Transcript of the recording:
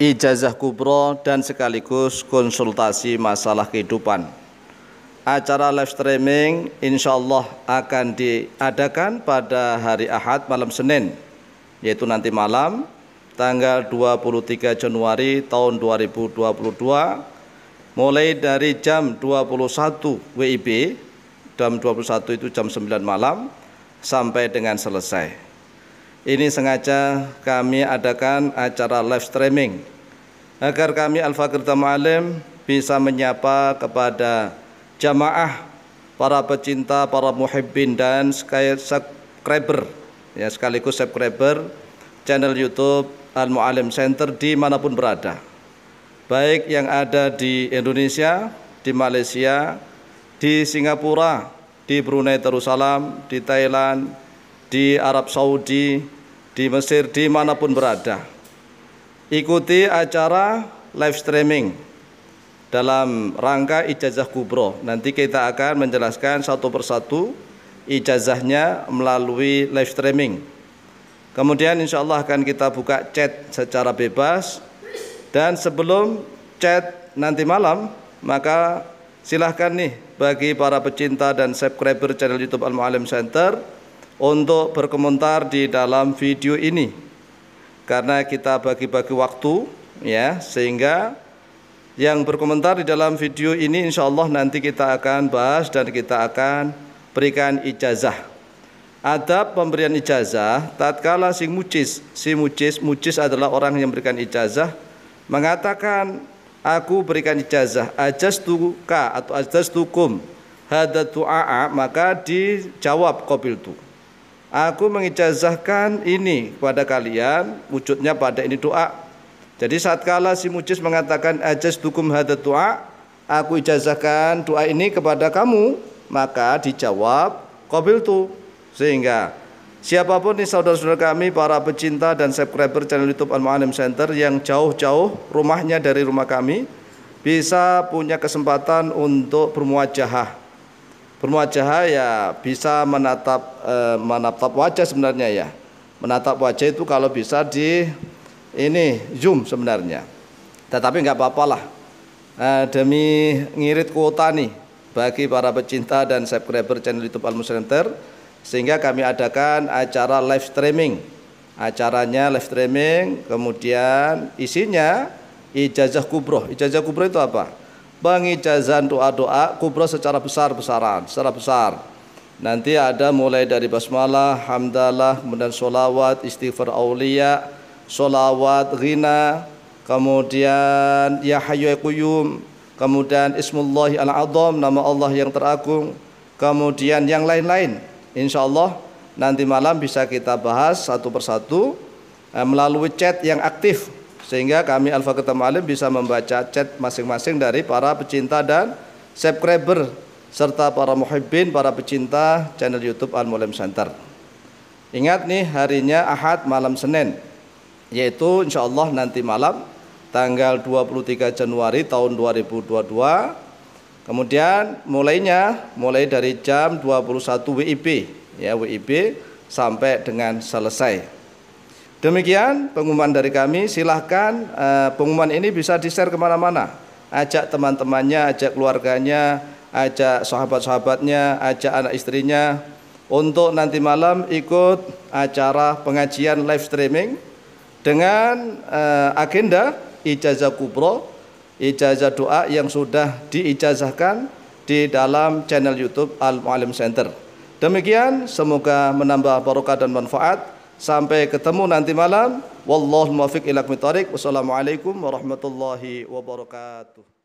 ijazah kubro dan sekaligus konsultasi masalah kehidupan. Acara live streaming insya Allah akan diadakan pada hari Ahad malam Senin, yaitu nanti malam tanggal 23 Januari tahun 2022 mulai dari jam 21 WIB jam 21 itu jam 9 malam sampai dengan selesai ini sengaja kami adakan acara live streaming agar kami Al-Fakir Tamalim bisa menyapa kepada jamaah para pecinta, para muhibbin dan subscriber ya sekaligus subscriber channel YouTube Al-Mu'alim Center dimanapun berada baik yang ada di Indonesia, di Malaysia, di Singapura, di Brunei Darussalam, di Thailand, di Arab Saudi, di Mesir, di manapun berada. Ikuti acara live streaming dalam rangka ijazah kubro. Nanti kita akan menjelaskan satu persatu ijazahnya melalui live streaming. Kemudian insya Allah akan kita buka chat secara bebas dan sebelum chat nanti malam maka silahkan nih bagi para pecinta dan subscriber channel YouTube Al Mualim Center untuk berkomentar di dalam video ini karena kita bagi-bagi waktu ya sehingga yang berkomentar di dalam video ini insya Allah nanti kita akan bahas dan kita akan berikan ijazah Ada pemberian ijazah tatkala si mucis si mucis mucis adalah orang yang memberikan ijazah mengatakan aku berikan ijazah ajastuka atau ajastukum hadatuaa maka dijawab qabiltu Aku mengijazahkan ini kepada kalian wujudnya pada ini doa. Jadi saat kala si mujiz mengatakan ajaz dukum hadat doa, aku ijazahkan doa ini kepada kamu, maka dijawab kobil tu. Sehingga siapapun nih saudara-saudara kami para pecinta dan subscriber channel YouTube Al Muallim Center yang jauh-jauh rumahnya dari rumah kami bisa punya kesempatan untuk bermuajahah Bermua cahaya bisa menatap eh, menatap wajah sebenarnya ya. Menatap wajah itu kalau bisa di ini zoom sebenarnya. Tetapi nggak apa-apalah. Eh, demi ngirit kuota nih bagi para pecinta dan subscriber channel YouTube Al Center sehingga kami adakan acara live streaming. Acaranya live streaming, kemudian isinya ijazah kubroh. Ijazah kubroh itu apa? jazan doa-doa kubro secara besar-besaran, secara besar. Nanti ada mulai dari basmalah, hamdalah, kemudian solawat, istighfar aulia, solawat, ghina, kemudian ya hayu ya kemudian ismullahi al adham nama Allah yang teragung, kemudian yang lain-lain. Insya Allah nanti malam bisa kita bahas satu persatu eh, melalui chat yang aktif sehingga kami Alfa Ketemu Alim bisa membaca chat masing-masing dari para pecinta dan subscriber serta para muhibbin, para pecinta channel YouTube Al Mulim Center. Ingat nih harinya Ahad malam Senin yaitu insya Allah nanti malam tanggal 23 Januari tahun 2022 kemudian mulainya mulai dari jam 21 WIB ya WIB sampai dengan selesai Demikian pengumuman dari kami. Silahkan uh, pengumuman ini bisa di-share kemana-mana. Ajak teman-temannya, ajak keluarganya, ajak sahabat-sahabatnya, ajak anak istrinya untuk nanti malam ikut acara pengajian live streaming dengan uh, agenda ijazah kubro, ijazah doa yang sudah diijazahkan di dalam channel YouTube Al Mualim Center. Demikian, semoga menambah barokah dan manfaat. Sampai ketemu nanti malam. Wallahul muwaffiq ila Wassalamualaikum warahmatullahi wabarakatuh.